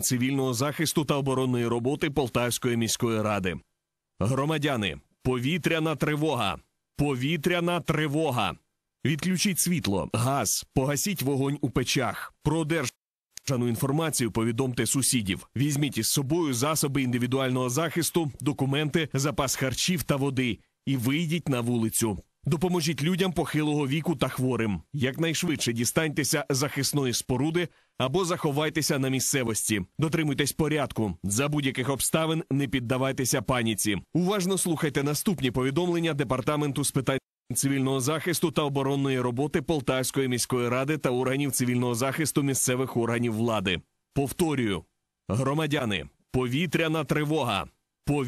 цивільного захисту та оборонної роботи Полтавської міської ради. Громадяни, повітряна тривога, повітряна тривога. Відключіть світло, газ, погасіть вогонь у печах, продержану інформацію. Повідомте сусідів. Візьміть із собою засоби індивідуального захисту, документи, запас харчів та води і вийдіть на вулицю. Допоможіть людям похилого віку та хворим. Якнайшвидше дістаньтеся захисної споруди або заховайтеся на місцевості. Дотримуйтесь порядку. За будь-яких обставин не піддавайтеся паніці. Уважно слухайте наступні повідомлення департаменту з питань цивільного захисту та оборонної роботи Полтавської міської ради та органів цивільного захисту місцевих органів влади. Повторюю, громадяни, повітряна тривога. Повітряна